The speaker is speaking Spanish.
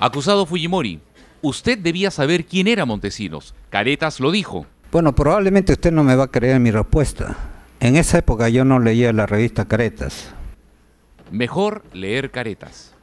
Acusado Fujimori, usted debía saber quién era Montesinos. Caretas lo dijo. Bueno, probablemente usted no me va a creer mi respuesta. En esa época yo no leía la revista Caretas. Mejor leer Caretas.